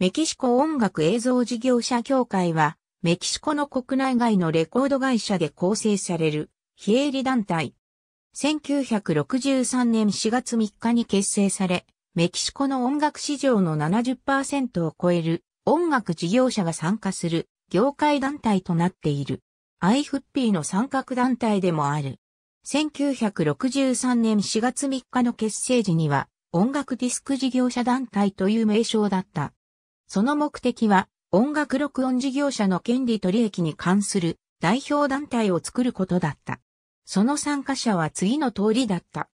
メキシコ音楽映像事業者協会は、メキシコの国内外のレコード会社で構成される、非営利団体。1963年4月3日に結成され、メキシコの音楽市場の70%を超える音楽事業者が参加する業界団体となっている。IFP の参画団体でもある。1963年4月3日の結成時には音楽ディスク事業者団体という名称だった。その目的は、音楽録音事業者の権利取益に関する代表団体を作ることだった。その参加者は次の通りだった。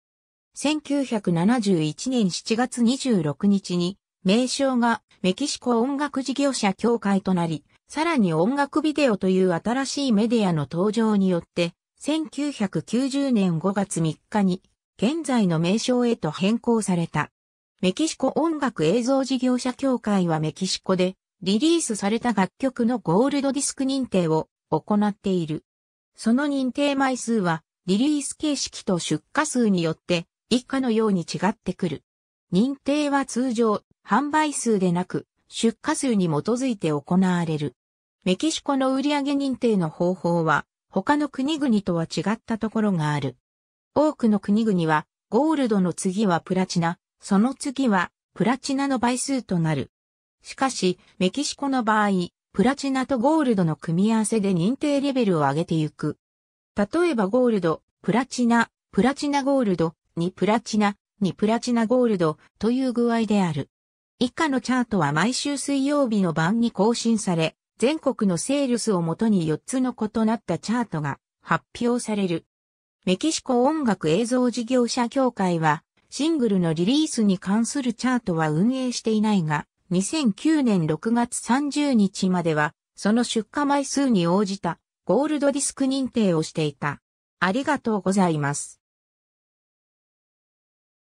1971年7月26日に、名称がメキシコ音楽事業者協会となり、さらに音楽ビデオという新しいメディアの登場によって、1990年5月3日に現在の名称へと変更された。メキシコ音楽映像事業者協会はメキシコでリリースされた楽曲のゴールドディスク認定を行っている。その認定枚数はリリース形式と出荷数によって以下のように違ってくる。認定は通常販売数でなく出荷数に基づいて行われる。メキシコの売上認定の方法は他の国々とは違ったところがある。多くの国々はゴールドの次はプラチナ、その次は、プラチナの倍数となる。しかし、メキシコの場合、プラチナとゴールドの組み合わせで認定レベルを上げていく。例えばゴールド、プラチナ、プラチナゴールド、2プラチナ、2プラチナゴールドという具合である。以下のチャートは毎週水曜日の晩に更新され、全国のセールスをもとに4つの異なったチャートが発表される。メキシコ音楽映像事業者協会は、シングルのリリースに関するチャートは運営していないが、2009年6月30日までは、その出荷枚数に応じたゴールドディスク認定をしていた。ありがとうございます。